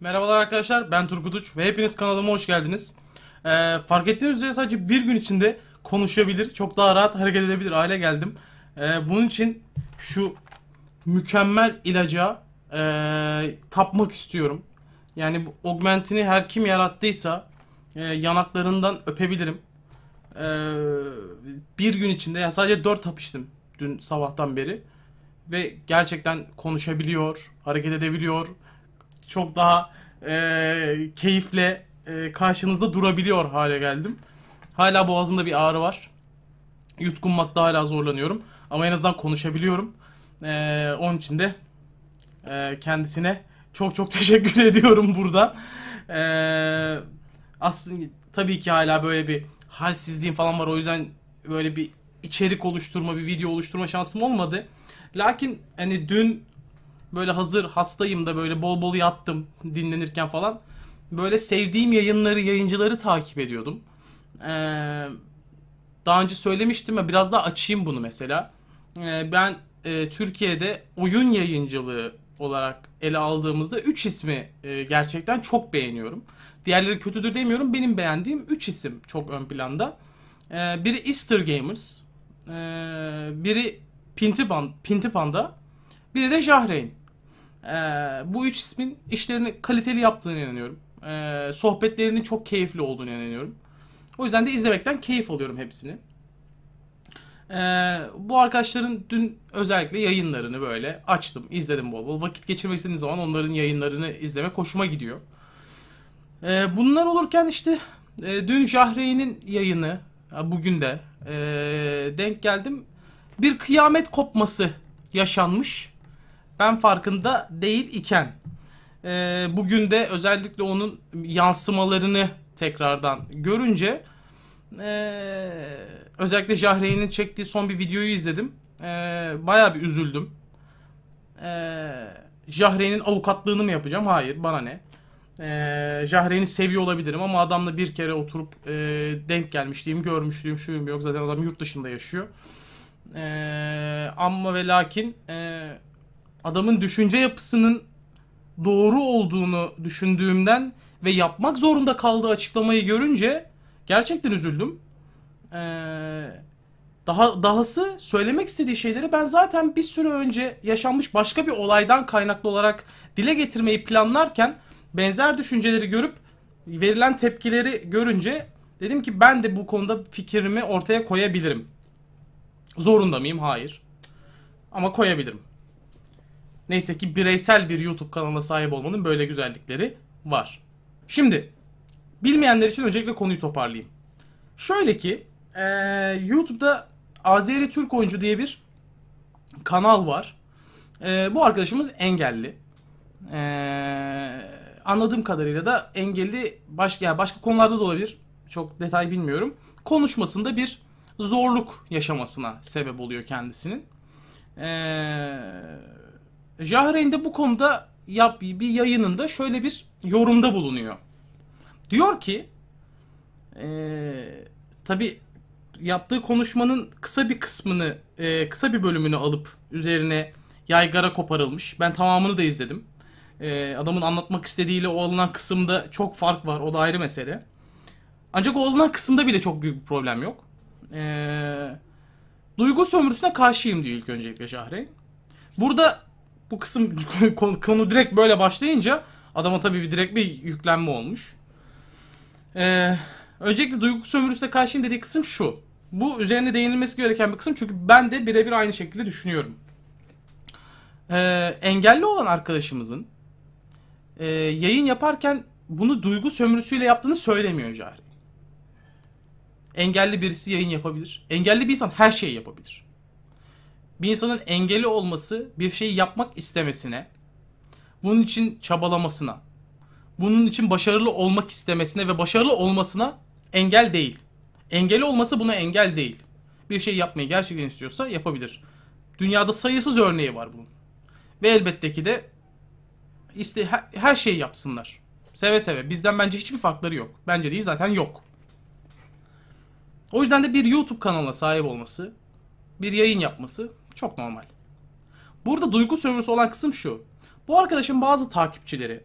Merhabalar arkadaşlar ben Turgutuç ve hepiniz kanalıma hoş geldiniz. Ee, fark ettiğiniz üzere sadece bir gün içinde konuşabilir, çok daha rahat hareket edebilir hale geldim. Ee, bunun için şu mükemmel ilaca e, tapmak istiyorum. Yani bu augmentini her kim yarattıysa e, yanaklarından öpebilirim. E, bir gün içinde yani sadece 4 hap içtim dün sabahtan beri. Ve gerçekten konuşabiliyor, hareket edebiliyor çok daha e, keyifle e, karşınızda durabiliyor hale geldim. Hala boğazımda bir ağrı var. Yutkunmakta hala zorlanıyorum. Ama en azından konuşabiliyorum. E, onun için de e, kendisine çok çok teşekkür ediyorum burada. E, aslında tabii ki hala böyle bir halsizliğim falan var. O yüzden böyle bir içerik oluşturma, bir video oluşturma şansım olmadı. Lakin hani dün böyle hazır hastayım da böyle bol bol yattım dinlenirken falan. Böyle sevdiğim yayınları, yayıncıları takip ediyordum. Ee, daha önce söylemiştim ya biraz daha açayım bunu mesela. Ee, ben e, Türkiye'de oyun yayıncılığı olarak ele aldığımızda 3 ismi e, gerçekten çok beğeniyorum. Diğerleri kötüdür demiyorum. Benim beğendiğim 3 isim çok ön planda. Ee, biri Easter Gamers. Ee, biri Pinti, Pan Panda. Biri de Jahreyn. Ee, bu üç ismin işlerini kaliteli yaptığını inanıyorum. Ee, sohbetlerinin çok keyifli olduğunu inanıyorum. O yüzden de izlemekten keyif alıyorum hepsini. Ee, bu arkadaşların dün özellikle yayınlarını böyle açtım, izledim bol bol. Vakit geçirmek istediğim zaman onların yayınlarını izleme hoşuma gidiyor. Ee, bunlar olurken işte e, dün Jahreyn'in yayını, bugün de e, denk geldim. Bir kıyamet kopması yaşanmış ben farkında değil iken e, bugün de özellikle onun yansımalarını tekrardan görünce e, özellikle Jahreyn'in çektiği son bir videoyu izledim. E, bayağı bir üzüldüm. E, Jahreyn'in avukatlığını mı yapacağım? Hayır bana ne. E, Jahreyn'i seviyor olabilirim ama adamla bir kere oturup e, denk gelmişliğim, görmüşlüğüm, şuyum yok. Zaten adam yurt dışında yaşıyor. E, ama ve lakin e, adamın düşünce yapısının doğru olduğunu düşündüğümden ve yapmak zorunda kaldığı açıklamayı görünce gerçekten üzüldüm. Ee, daha dahası söylemek istediği şeyleri ben zaten bir süre önce yaşanmış başka bir olaydan kaynaklı olarak dile getirmeyi planlarken benzer düşünceleri görüp verilen tepkileri görünce dedim ki ben de bu konuda fikrimi ortaya koyabilirim. Zorunda mıyım? Hayır. Ama koyabilirim. Neyse ki bireysel bir YouTube kanalına sahip olmanın böyle güzellikleri var. Şimdi bilmeyenler için öncelikle konuyu toparlayayım. Şöyle ki ee, YouTube'da Azeri Türk Oyuncu diye bir kanal var. E, bu arkadaşımız engelli. E, anladığım kadarıyla da engelli başka yani başka konularda da olabilir. Çok detay bilmiyorum. Konuşmasında bir zorluk yaşamasına sebep oluyor kendisinin. Eee Jahren de bu konuda yap bir yayınında şöyle bir yorumda bulunuyor. Diyor ki e, tabi yaptığı konuşmanın kısa bir kısmını e, kısa bir bölümünü alıp üzerine yaygara koparılmış. Ben tamamını da izledim. E, adamın anlatmak istediğiyle o alınan kısımda çok fark var. O da ayrı mesele. Ancak o alınan kısımda bile çok büyük bir problem yok. E, duygu sömürüsüne karşıyım diyor ilk öncelikle Şahreyn. Burada bu kısım konu, direkt böyle başlayınca adama tabii bir direkt bir yüklenme olmuş. Ee, öncelikle duygu sömürüsüne karşıyım dediği kısım şu. Bu üzerine değinilmesi gereken bir kısım çünkü ben de birebir aynı şekilde düşünüyorum. Ee, engelli olan arkadaşımızın e, yayın yaparken bunu duygu sömürüsüyle yaptığını söylemiyor Cahri. Engelli birisi yayın yapabilir. Engelli bir insan her şeyi yapabilir bir insanın engeli olması bir şeyi yapmak istemesine, bunun için çabalamasına, bunun için başarılı olmak istemesine ve başarılı olmasına engel değil. Engeli olması buna engel değil. Bir şey yapmayı gerçekten istiyorsa yapabilir. Dünyada sayısız örneği var bunun. Ve elbette ki de işte her, her şeyi yapsınlar. Seve seve. Bizden bence hiçbir farkları yok. Bence değil zaten yok. O yüzden de bir YouTube kanalına sahip olması, bir yayın yapması çok normal. Burada duygu sömürüsü olan kısım şu. Bu arkadaşın bazı takipçileri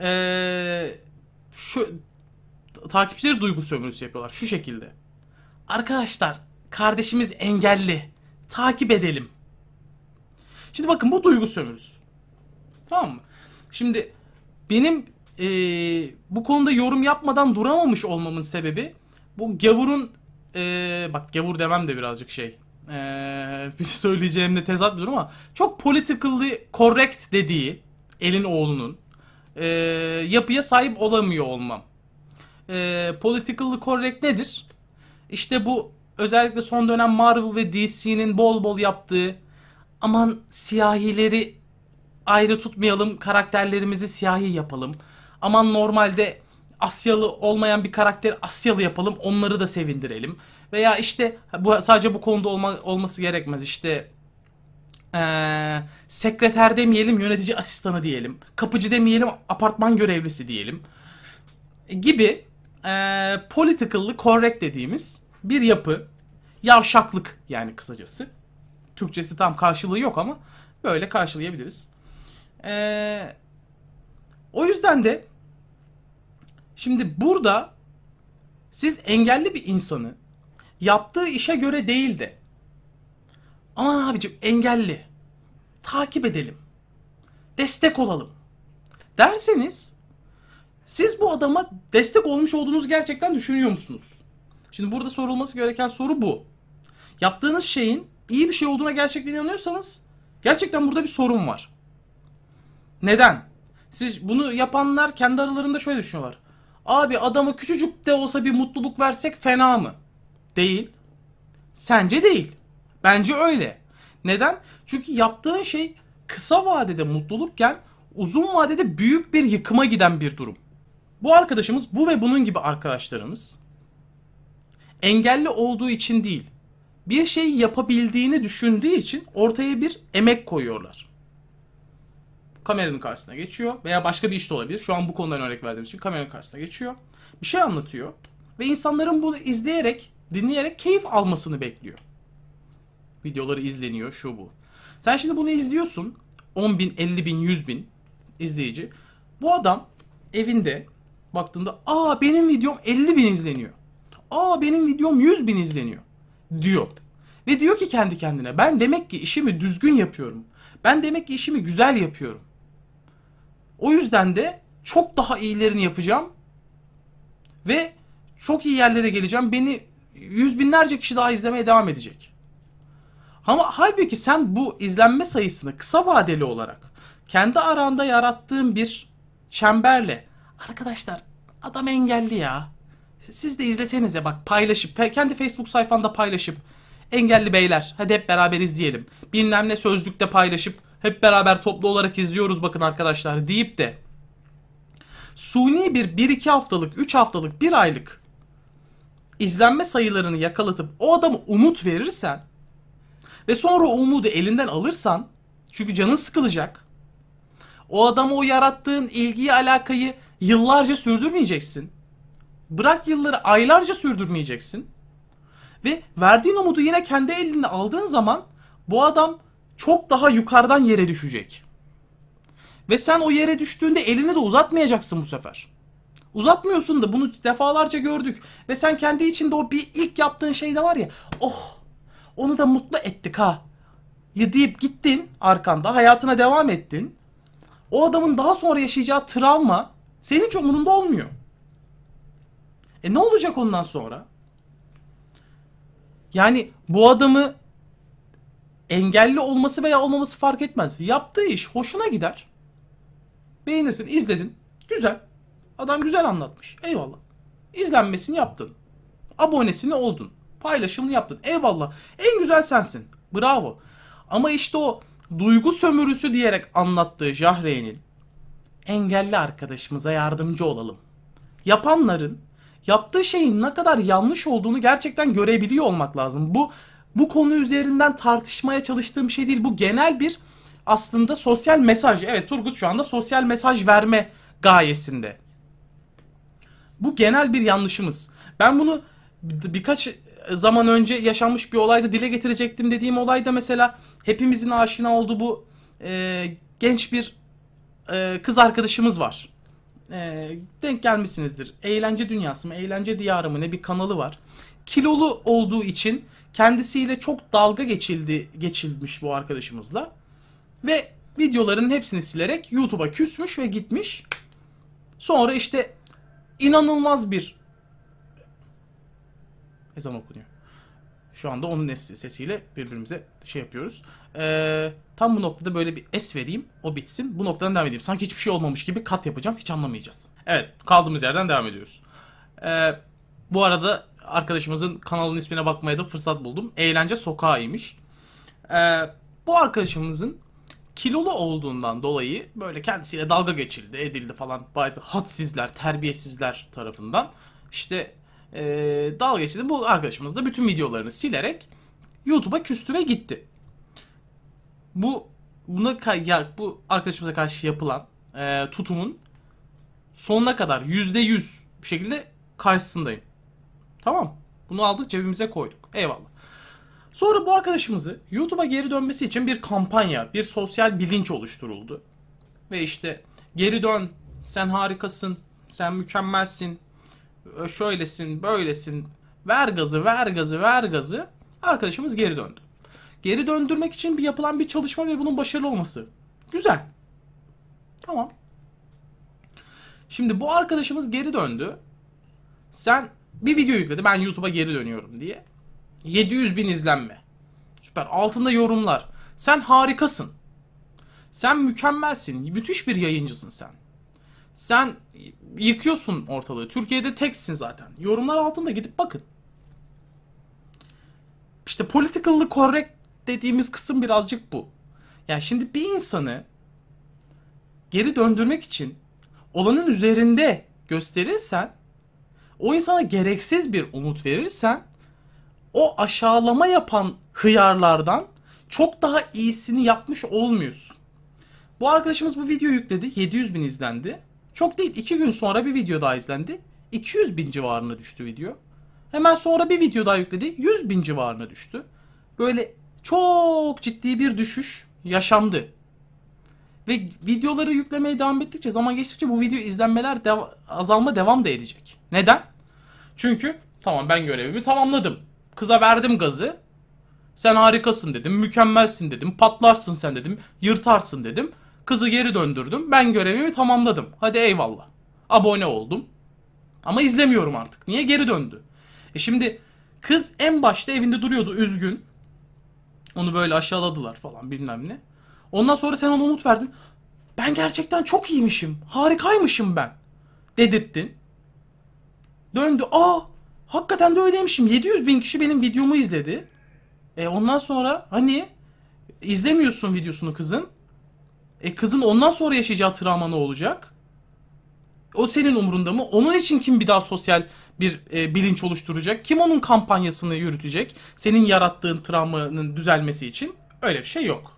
ee, şu takipçileri duygu sömürüsü yapıyorlar şu şekilde. Arkadaşlar kardeşimiz engelli. Takip edelim. Şimdi bakın bu duygu sömürüsü. Tamam mı? Şimdi benim e, bu konuda yorum yapmadan duramamış olmamın sebebi bu gavurun e, bak gavur demem de birazcık şey ee, bir şey söyleyeceğimle tezat bir durum ama çok politically correct dediği elin oğlunun e, yapıya sahip olamıyor olmam. E, politically correct nedir? İşte bu özellikle son dönem Marvel ve DC'nin bol bol yaptığı aman siyahileri ayrı tutmayalım, karakterlerimizi siyahi yapalım. Aman normalde Asyalı olmayan bir karakteri Asyalı yapalım, onları da sevindirelim. Veya işte bu sadece bu konuda olma, olması gerekmez. işte ee, sekreter demeyelim, yönetici asistanı diyelim. Kapıcı demeyelim, apartman görevlisi diyelim. Gibi ee, politically correct dediğimiz bir yapı. Yavşaklık yani kısacası. Türkçesi tam karşılığı yok ama böyle karşılayabiliriz. Ee, o yüzden de şimdi burada siz engelli bir insanı yaptığı işe göre değildi. Aman abicim engelli. Takip edelim. Destek olalım. Derseniz siz bu adama destek olmuş olduğunuzu gerçekten düşünüyor musunuz? Şimdi burada sorulması gereken soru bu. Yaptığınız şeyin iyi bir şey olduğuna gerçekten inanıyorsanız gerçekten burada bir sorun var. Neden? Siz bunu yapanlar kendi aralarında şöyle düşünüyorlar. Abi adama küçücük de olsa bir mutluluk versek fena mı? Değil. Sence değil. Bence öyle. Neden? Çünkü yaptığın şey kısa vadede mutlulukken uzun vadede büyük bir yıkıma giden bir durum. Bu arkadaşımız bu ve bunun gibi arkadaşlarımız engelli olduğu için değil, bir şey yapabildiğini düşündüğü için ortaya bir emek koyuyorlar. Kameranın karşısına geçiyor veya başka bir işte olabilir. Şu an bu konudan örnek verdiğim için kameranın karşısına geçiyor. Bir şey anlatıyor ve insanların bunu izleyerek dinleyerek keyif almasını bekliyor. Videoları izleniyor şu bu. Sen şimdi bunu izliyorsun. 10 bin, 50 bin, 100 bin izleyici. Bu adam evinde baktığında aa benim videom 50 bin izleniyor. Aa benim videom 100 bin izleniyor diyor. Ve diyor ki kendi kendine ben demek ki işimi düzgün yapıyorum. Ben demek ki işimi güzel yapıyorum. O yüzden de çok daha iyilerini yapacağım. Ve çok iyi yerlere geleceğim. Beni yüz binlerce kişi daha izlemeye devam edecek. Ama halbuki sen bu izlenme sayısını kısa vadeli olarak kendi aranda yarattığın bir çemberle arkadaşlar adam engelli ya. Siz de izlesenize bak paylaşıp kendi Facebook sayfanda paylaşıp engelli beyler hadi hep beraber izleyelim. Bilmem ne sözlükte paylaşıp hep beraber toplu olarak izliyoruz bakın arkadaşlar deyip de suni bir 1-2 haftalık, 3 haftalık, 1 aylık izlenme sayılarını yakalatıp o adamı umut verirsen ve sonra o umudu elinden alırsan çünkü canın sıkılacak. O adama o yarattığın ilgiyi, alakayı yıllarca sürdürmeyeceksin. Bırak yılları aylarca sürdürmeyeceksin. Ve verdiğin umudu yine kendi elinde aldığın zaman bu adam çok daha yukarıdan yere düşecek. Ve sen o yere düştüğünde elini de uzatmayacaksın bu sefer. Uzatmıyorsun da bunu defalarca gördük. Ve sen kendi içinde o bir ilk yaptığın şey de var ya. Oh onu da mutlu ettik ha. Ya deyip gittin arkanda hayatına devam ettin. O adamın daha sonra yaşayacağı travma senin hiç umurunda olmuyor. E ne olacak ondan sonra? Yani bu adamı engelli olması veya olmaması fark etmez. Yaptığı iş hoşuna gider. Beğenirsin, izledin. Güzel. Adam güzel anlatmış. Eyvallah. İzlenmesini yaptın. Abonesini oldun. Paylaşımını yaptın. Eyvallah. En güzel sensin. Bravo. Ama işte o duygu sömürüsü diyerek anlattığı Jahreyn'in engelli arkadaşımıza yardımcı olalım. Yapanların yaptığı şeyin ne kadar yanlış olduğunu gerçekten görebiliyor olmak lazım. Bu bu konu üzerinden tartışmaya çalıştığım şey değil. Bu genel bir aslında sosyal mesaj. Evet Turgut şu anda sosyal mesaj verme gayesinde. Bu genel bir yanlışımız. Ben bunu birkaç zaman önce yaşanmış bir olayda dile getirecektim dediğim olayda mesela hepimizin aşina olduğu bu e, genç bir e, kız arkadaşımız var. E, denk gelmişsinizdir. Eğlence dünyası mı, eğlence diyarı mı ne bir kanalı var. Kilolu olduğu için kendisiyle çok dalga geçildi geçilmiş bu arkadaşımızla. Ve videoların hepsini silerek YouTube'a küsmüş ve gitmiş. Sonra işte inanılmaz bir ezan okunuyor. Şu anda onun sesiyle birbirimize şey yapıyoruz. Ee, tam bu noktada böyle bir es vereyim. O bitsin. Bu noktadan devam edeyim. Sanki hiçbir şey olmamış gibi kat yapacağım. Hiç anlamayacağız. Evet. Kaldığımız yerden devam ediyoruz. Ee, bu arada arkadaşımızın kanalın ismine bakmaya da fırsat buldum. Eğlence Sokağı'ymış. Ee, bu arkadaşımızın kilolu olduğundan dolayı böyle kendisiyle dalga geçildi, edildi falan bazı hadsizler, terbiyesizler tarafından. İşte ee, dalga geçildi. Bu arkadaşımız da bütün videolarını silerek YouTube'a küstü ve gitti. Bu buna ya, bu arkadaşımıza karşı yapılan e, tutumun sonuna kadar %100 bir şekilde karşısındayım. Tamam. Bunu aldık cebimize koyduk. Eyvallah. Sonra bu arkadaşımızı YouTube'a geri dönmesi için bir kampanya, bir sosyal bilinç oluşturuldu. Ve işte geri dön, sen harikasın, sen mükemmelsin, e, şöylesin, böylesin, ver gazı, ver gazı, ver gazı. Arkadaşımız geri döndü. Geri döndürmek için bir yapılan bir çalışma ve bunun başarılı olması. Güzel. Tamam. Şimdi bu arkadaşımız geri döndü. Sen bir video yükledi ben YouTube'a geri dönüyorum diye. 700 bin izlenme. Süper. Altında yorumlar. Sen harikasın. Sen mükemmelsin. Müthiş bir yayıncısın sen. Sen yıkıyorsun ortalığı. Türkiye'de teksin zaten. Yorumlar altında gidip bakın. İşte politically correct dediğimiz kısım birazcık bu. Yani şimdi bir insanı geri döndürmek için olanın üzerinde gösterirsen, o insana gereksiz bir umut verirsen o aşağılama yapan hıyarlardan çok daha iyisini yapmış olmuyorsun. Bu arkadaşımız bu video yükledi. 700 bin izlendi. Çok değil 2 gün sonra bir video daha izlendi. 200 bin civarına düştü video. Hemen sonra bir video daha yükledi. 100 bin civarına düştü. Böyle çok ciddi bir düşüş yaşandı. Ve videoları yüklemeye devam ettikçe zaman geçtikçe bu video izlenmeler deva azalma devam da edecek. Neden? Çünkü tamam ben görevimi tamamladım. Kıza verdim gazı. Sen harikasın dedim, mükemmelsin dedim, patlarsın sen dedim, yırtarsın dedim. Kızı geri döndürdüm. Ben görevimi tamamladım. Hadi eyvallah. Abone oldum. Ama izlemiyorum artık. Niye geri döndü? E şimdi kız en başta evinde duruyordu üzgün. Onu böyle aşağıladılar falan bilmem ne. Ondan sonra sen ona umut verdin. Ben gerçekten çok iyiymişim. Harikaymışım ben. Dedirttin. Döndü. Aa Hakikaten de öyleymişim. 700 bin kişi benim videomu izledi. E ondan sonra hani izlemiyorsun videosunu kızın. E kızın ondan sonra yaşayacağı travma ne olacak? O senin umurunda mı? Onun için kim bir daha sosyal bir e, bilinç oluşturacak? Kim onun kampanyasını yürütecek? Senin yarattığın travmanın düzelmesi için öyle bir şey yok.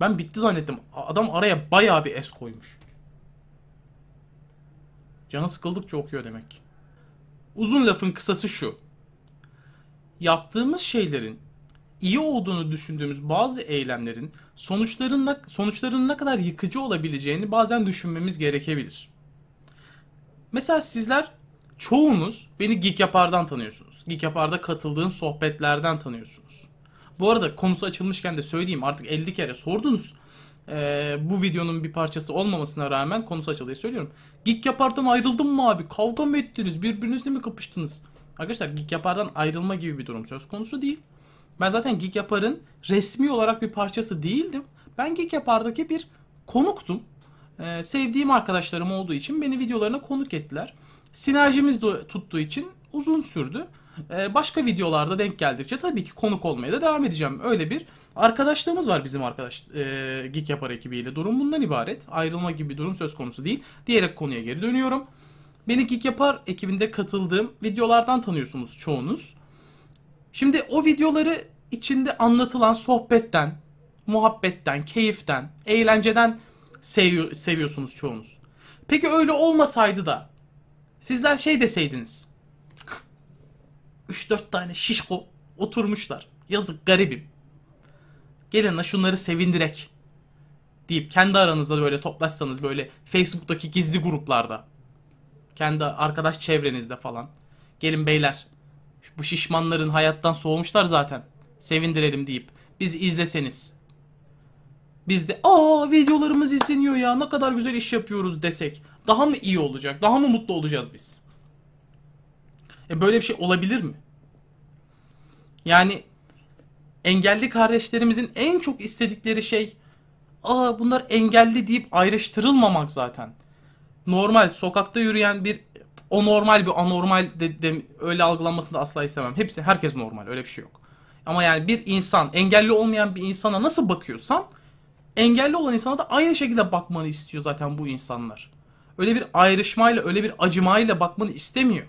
Ben bitti zannettim. Adam araya bayağı bir es koymuş. Canı sıkıldıkça okuyor demek. Uzun lafın kısası şu. Yaptığımız şeylerin iyi olduğunu düşündüğümüz bazı eylemlerin sonuçlarının sonuçlarının ne kadar yıkıcı olabileceğini bazen düşünmemiz gerekebilir. Mesela sizler çoğunuz beni Geek Yapar'dan tanıyorsunuz. Geek Yapar'da katıldığım sohbetlerden tanıyorsunuz. Bu arada konusu açılmışken de söyleyeyim artık 50 kere sordunuz e, bu videonun bir parçası olmamasına rağmen konusu açılıyor. Söylüyorum. Geek Yapar'dan ayrıldın mı abi? Kavga mı ettiniz? Birbirinizle mi kapıştınız? Arkadaşlar Geek Yapar'dan ayrılma gibi bir durum söz konusu değil. Ben zaten Geek Yapar'ın resmi olarak bir parçası değildim. Ben Geek Yapar'daki bir konuktum. Ee, sevdiğim arkadaşlarım olduğu için beni videolarına konuk ettiler. Sinerjimiz de tuttuğu için uzun sürdü. Ee, başka videolarda denk geldikçe tabii ki konuk olmaya da devam edeceğim. Öyle bir arkadaşlığımız var bizim arkadaş e, Geek Yapar ekibiyle. Durum bundan ibaret. Ayrılma gibi bir durum söz konusu değil. Diyerek konuya geri dönüyorum. Beni Geek Yapar ekibinde katıldığım videolardan tanıyorsunuz çoğunuz. Şimdi o videoları içinde anlatılan sohbetten, muhabbetten, keyiften, eğlenceden seviyor, seviyorsunuz çoğunuz. Peki öyle olmasaydı da sizler şey deseydiniz 3-4 tane şişko oturmuşlar. Yazık garibim. Gelin la şunları sevindirek. Deyip kendi aranızda böyle toplaşsanız böyle Facebook'taki gizli gruplarda. Kendi arkadaş çevrenizde falan. Gelin beyler. Bu şişmanların hayattan soğumuşlar zaten. Sevindirelim deyip biz izleseniz. Biz de aa videolarımız izleniyor ya ne kadar güzel iş yapıyoruz desek. Daha mı iyi olacak? Daha mı mutlu olacağız biz? E böyle bir şey olabilir mi? Yani engelli kardeşlerimizin en çok istedikleri şey aa bunlar engelli deyip ayrıştırılmamak zaten. Normal sokakta yürüyen bir o normal bir anormal de, de, öyle algılanmasını da asla istemem. Hepsi herkes normal öyle bir şey yok. Ama yani bir insan engelli olmayan bir insana nasıl bakıyorsan engelli olan insana da aynı şekilde bakmanı istiyor zaten bu insanlar. Öyle bir ayrışmayla öyle bir acımayla bakmanı istemiyor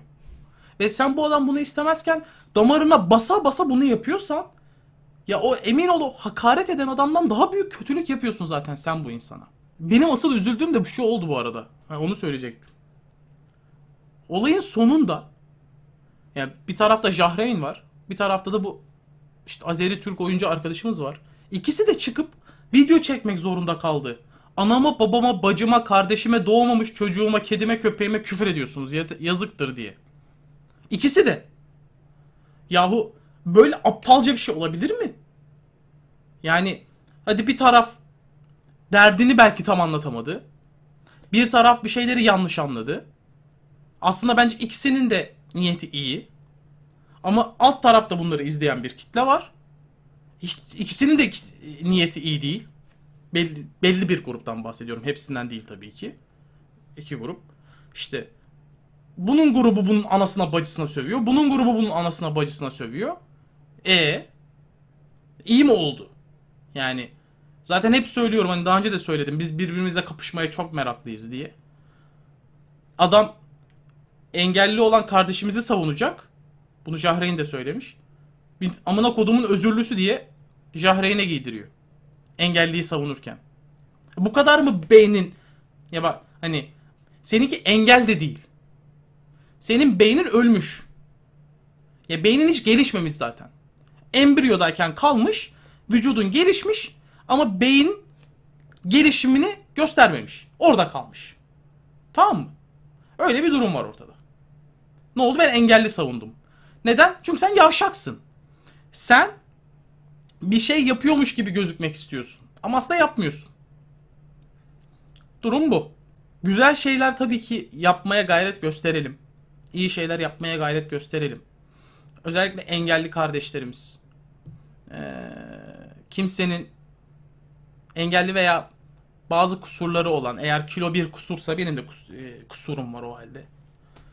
ve sen bu adam bunu istemezken damarına basa basa bunu yapıyorsan ya o emin ol o hakaret eden adamdan daha büyük kötülük yapıyorsun zaten sen bu insana. Benim asıl üzüldüğüm de bu şey oldu bu arada. Yani onu söyleyecektim. Olayın sonunda yani bir tarafta Jahreyn var. Bir tarafta da bu işte Azeri Türk oyuncu arkadaşımız var. İkisi de çıkıp video çekmek zorunda kaldı. Anama, babama, bacıma, kardeşime, doğmamış çocuğuma, kedime, köpeğime küfür ediyorsunuz. Yazıktır diye. İkisi de. Yahu böyle aptalca bir şey olabilir mi? Yani hadi bir taraf derdini belki tam anlatamadı. Bir taraf bir şeyleri yanlış anladı. Aslında bence ikisinin de niyeti iyi. Ama alt tarafta bunları izleyen bir kitle var. Hiç, ikisinin de e, niyeti iyi değil. Belli, belli bir gruptan bahsediyorum. Hepsinden değil tabii ki. İki grup. İşte bunun grubu bunun anasına bacısına sövüyor. Bunun grubu bunun anasına bacısına sövüyor. E iyi mi oldu? Yani zaten hep söylüyorum hani daha önce de söyledim. Biz birbirimizle kapışmaya çok meraklıyız diye. Adam engelli olan kardeşimizi savunacak. Bunu Jahreyn de söylemiş. Bir amına kodumun özürlüsü diye Jahreyn'e giydiriyor. Engelliyi savunurken. Bu kadar mı beynin ya bak hani seninki engel de değil. Senin beynin ölmüş. Ya beynin hiç gelişmemiş zaten. Embriyodayken kalmış, vücudun gelişmiş ama beyin gelişimini göstermemiş. Orada kalmış. Tamam mı? Öyle bir durum var ortada. Ne oldu? Ben engelli savundum. Neden? Çünkü sen yavşaksın. Sen bir şey yapıyormuş gibi gözükmek istiyorsun. Ama aslında yapmıyorsun. Durum bu. Güzel şeyler tabii ki yapmaya gayret gösterelim iyi şeyler yapmaya gayret gösterelim. Özellikle engelli kardeşlerimiz. Ee, kimsenin engelli veya bazı kusurları olan eğer kilo bir kusursa benim de e, kusurum var o halde.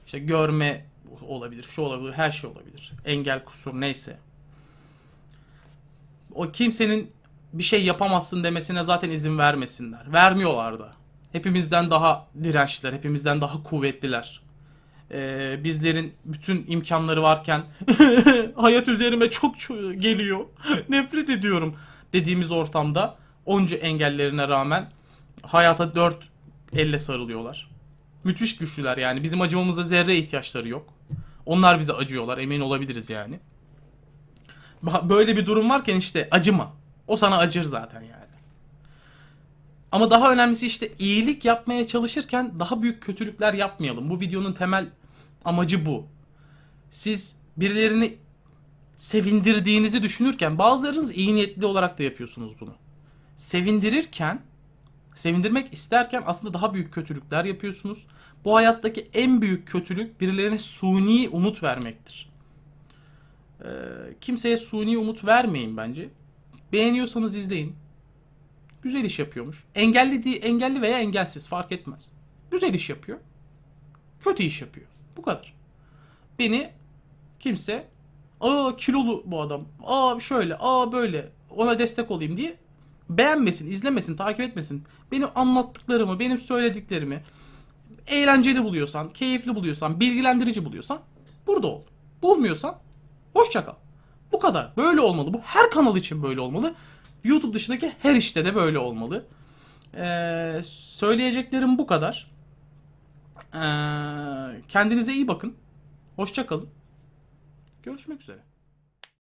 İşte görme olabilir, şu olabilir, her şey olabilir. Engel kusur neyse. O kimsenin bir şey yapamazsın demesine zaten izin vermesinler. Vermiyorlar da. Hepimizden daha dirençliler, hepimizden daha kuvvetliler e, bizlerin bütün imkanları varken hayat üzerime çok geliyor. Nefret ediyorum dediğimiz ortamda onca engellerine rağmen hayata dört elle sarılıyorlar. Müthiş güçlüler yani. Bizim acımamıza zerre ihtiyaçları yok. Onlar bize acıyorlar. Emin olabiliriz yani. Böyle bir durum varken işte acıma. O sana acır zaten yani. Ama daha önemlisi işte iyilik yapmaya çalışırken daha büyük kötülükler yapmayalım. Bu videonun temel amacı bu. Siz birilerini sevindirdiğinizi düşünürken bazılarınız iyi niyetli olarak da yapıyorsunuz bunu. Sevindirirken, sevindirmek isterken aslında daha büyük kötülükler yapıyorsunuz. Bu hayattaki en büyük kötülük birilerine suni umut vermektir. Ee, kimseye suni umut vermeyin bence. Beğeniyorsanız izleyin. Güzel iş yapıyormuş. Engelli, engelli veya engelsiz fark etmez. Güzel iş yapıyor. Kötü iş yapıyor. Bu kadar. Beni kimse aa kilolu bu adam, aa şöyle, aa böyle ona destek olayım diye beğenmesin, izlemesin, takip etmesin. Benim anlattıklarımı, benim söylediklerimi eğlenceli buluyorsan, keyifli buluyorsan, bilgilendirici buluyorsan burada ol. Bulmuyorsan hoşça kal. Bu kadar. Böyle olmalı. Bu her kanal için böyle olmalı. YouTube dışındaki her işte de böyle olmalı. Ee, söyleyeceklerim bu kadar. Ee, kendinize iyi bakın. Hoşçakalın. Görüşmek üzere.